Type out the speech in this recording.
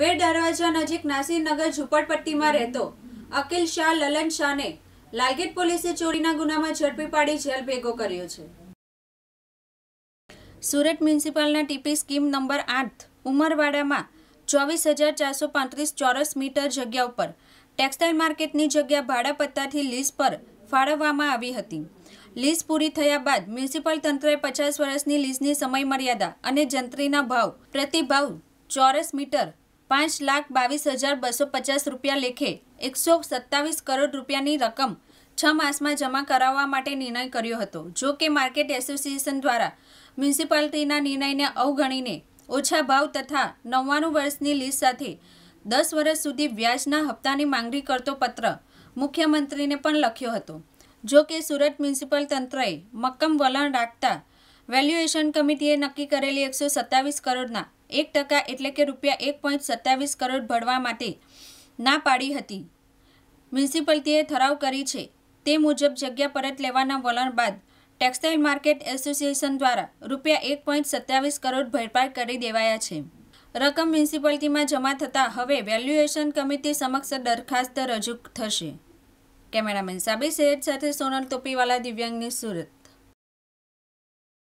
વેર દરવાજા નજીક નાસીનગર ઝુંપડપટ્ટીમાં રહેતો અકિલ શાહ લલન શાહને લાલગેટ પોલીસે ચોરીના ગુનામાં ઝડપી પાડી જેલ ભેગો કર્યો છે સુરત મ્યુનિસિપાલના ટીપી સ્કીમ નંબર આઠ ઉમરવાડામાં ચોવીસ હજાર ચારસો પાંત્રીસ ચોરસ મીટર જગ્યા ઉપર ટેક્સટાઇલ માર્કેટની જગ્યા ભાડા પત્તાથી લીઝ પર ફાળવવામાં આવી હતી લીઝ પૂરી થયા બાદ મ્યુનિસિપલ તંત્રએ પચાસ વર્ષની લીઝની સમયમર્યાદા અને જંત્રીના ભાવ પ્રતિભાવ ચોરસ મીટર પાંચ લાખ બાવીસ હજાર બસો પચાસ રૂપિયા લેખે એકસો સત્તાવીસ કરોડ રૂપિયાની રકમ છ માસમાં જમા કરાવવા માટે નિર્ણય કર્યો હતો જો કે માર્કેટ એસોસિએશન દ્વારા મ્યુનિસિપાલિટીના નિર્ણયને અવગણીને ઓછા ભાવ તથા નવ્વાણું વર્ષની લીઝ સાથે દસ વર્ષ સુધી વ્યાજના હપ્તાની માંગણી કરતો પત્ર મુખ્યમંત્રીને પણ લખ્યો હતો જો કે સુરત મ્યુનિસિપલ તંત્રએ મક્કમ વલણ રાખતા વેલ્યુએશન કમિટીએ નક્કી કરેલી એકસો સત્તાવીસ કરોડના એક ટકા એટલે કે રૂપિયા એક પોઈન્ટ સત્યાવીસ કરોડ ભરવા માટે ના પાડી હતી મ્યુનિસિપાલિટીએ ઠરાવ કરી છે તે મુજબ જગ્યા પરત લેવાના વલણ બાદ ટેક્સટાઇલ માર્કેટ એસોસિએશન દ્વારા રૂપિયા એક પોઈન્ટ સત્યાવીસ કરોડ ભરપાઈ કરી દેવાયા છે રકમ મ્યુનિસિપાલિટીમાં જમા થતાં હવે વેલ્યુએશન કમિટી સમક્ષ દરખાસ્ત રજૂ થશે કેમેરામેન સાબી શેઠ સાથે સોનલ તોપીવાલા દિવ્યાંગની સુરત